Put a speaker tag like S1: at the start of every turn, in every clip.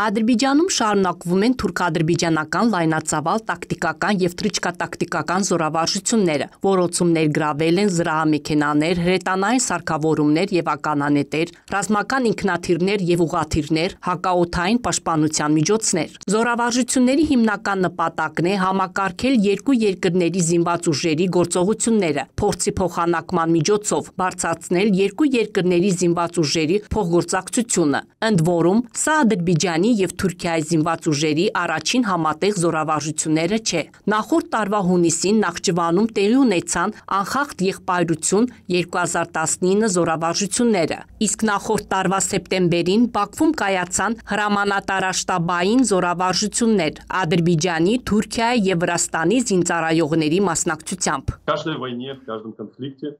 S1: Ադրբիջանում շարունակվում են թուրք-ադրբիջանական լայնածավալ տակտիկական և թրիչկատակտիկական զորավարժությունները, որոցում ներգրավել են զրահամեքենաներ, հրետանային սարկավորումներ և ականանետեր, ռազմական ինքնաթիռներ և ուղաթիռներ, հակաօդային պաշտպանության միջոցներ։ Զորավարժությունների հիմնական նպատակն է համակարգել երկու երկրների զինված ուժերի գործողությունները, փորձի փոխանակման միջոցով բարձրացնել երկու երկրների զինված ուժերի փոխգործակցությունը, Ընդ որում, սա Ադրբիջանի եւ Թուրքիայի զինված ուժերի առաջին համատեղ զորավարժությունները չէ։ Նախորդ տարվա հունիսին Նախճիվանում տեղի ունեցան անխախտ եղբայրություն 2019 զորավարժությունները, իսկ նախորդ տարվա սեպտեմբերին Բաքվում կայացան հրամանատարաշտաբային զորավարժություններ Ադրբիջանի, Թուրքիայի եւ Վրաստանի զինծառայողների մասնակցությամբ։
S2: Каждой войне, в каждом конфликте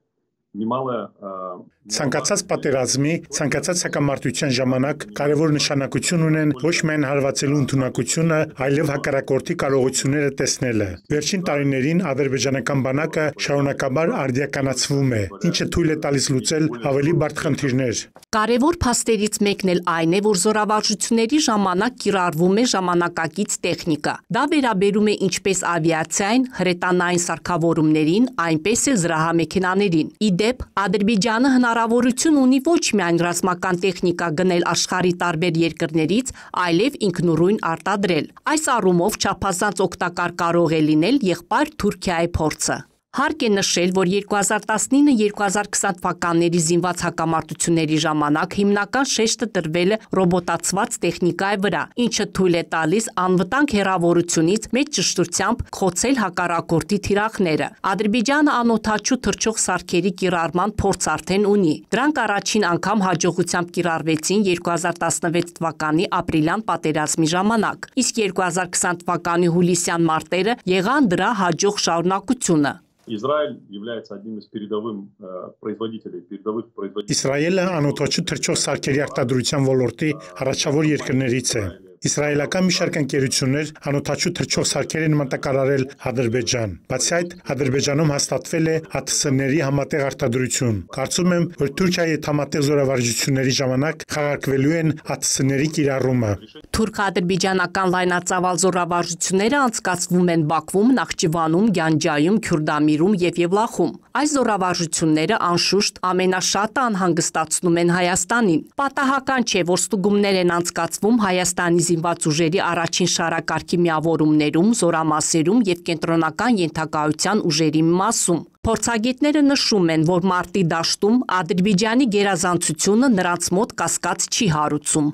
S2: Ցանկացած պատերազմի, ցանկացած հակամարտության ժամանակ կարևոր նշանակություն ունեն ոչ միայն հարվածելու ընդունակությունը, այլև հակառակորդի կարողությունները տեսնելը։ Վերջին տարիներին ադրբեջանական բանակը շարունակաբար արդիականացվում է, ինչը թույլ է տալիս լուծել ավելի բարդ խնդիրներ։
S1: Կարևոր փաստերից մեկն էլ այն է, որ զորավարժությունների ժամանակ կիրառվում է ժամանակակից տեխնիկա։ Դա վերաբերում է ինչպես ավիացիային, հրետանային սարքավորումներին, այնպես էլ զրահամեքենաներին։ Ի դեպ, Ադրբիջանը հնարավորություն ունի ոչ միայն ռազմական տեխնիկա գնել աշխարի տարբեր երկրներից, այլև ինքնուրույն արտադրել։ Այս առումով չափազանց օգտակար կարող է լինել եղբայր Թուրքիայի փորձը։ Հարկ է նշել, որ 2019-2020 թվականների զինված հակամարտությունների ժամանակ հիմնական շեշտը տրվել է ռոբոտացված տեխնիկայի վրա, ինչը թույլ է տալիս անվտանգ հերավորությունից մեծ ճշտությամբ խոցել հակառակորդի թիրախները։ Ադրբեջանը անօթաչու թռչող սարքերի կիրառման փորձ արդեն ունի։ Դրանք առաջին անգամ հաջողությամբ կիրառվեցին 2016 թվականի ապրիլյան պատերազմի ժամանակ, իսկ 2020 թվականի հուլիսյան մարտերը եղան դրա հաջող շարունակությունը։
S2: Израиль является одним из передовым э, производителей, передовых производителей։ Իսրայելը անօթոչու թրջող սարքերի արտադրության ոլորտի առաջավոր երկրներից է իսրայելական մի շարք ընկերություններ անօթաչու թռչող սարքեր են մատակարարել Ադրբեջան։ Բացի այդ, Ադրբեջանում հաստատվել է ԱԹՍ-ների համատեղ արտադրություն։ Կարծում եմ, որ Թուրքիայի հետ համատեղ զորավարժությունների ժամանակ խաղարկվելու են ԱԹՍ-ների կիրառումը։
S1: Թուրք-ադրբեջանական լայնածավալ զորավարժությունները անցկացվում են Բաքվում, Նախճիվանում, Գյանջայում, Քյուրդամիրում եւ Եվլախում։ Այս զորավարժությունները անշուշտ ամենաշատը անհանգստացնում են Հայաստանին։ Պատահական չէ, որ ստուգումներ են անցկացվում Հայաստանի զինված ուժերի առաջին շարակարգի միավորումներում, զորամասերում և կենտրոնական ենթակայության ուժերի մասում։ Փորձագետները նշում են, որ մարտի դաշտում Ադրբիջանի գերազանցությունը նրանց մոտ կասկած չի հարուցում։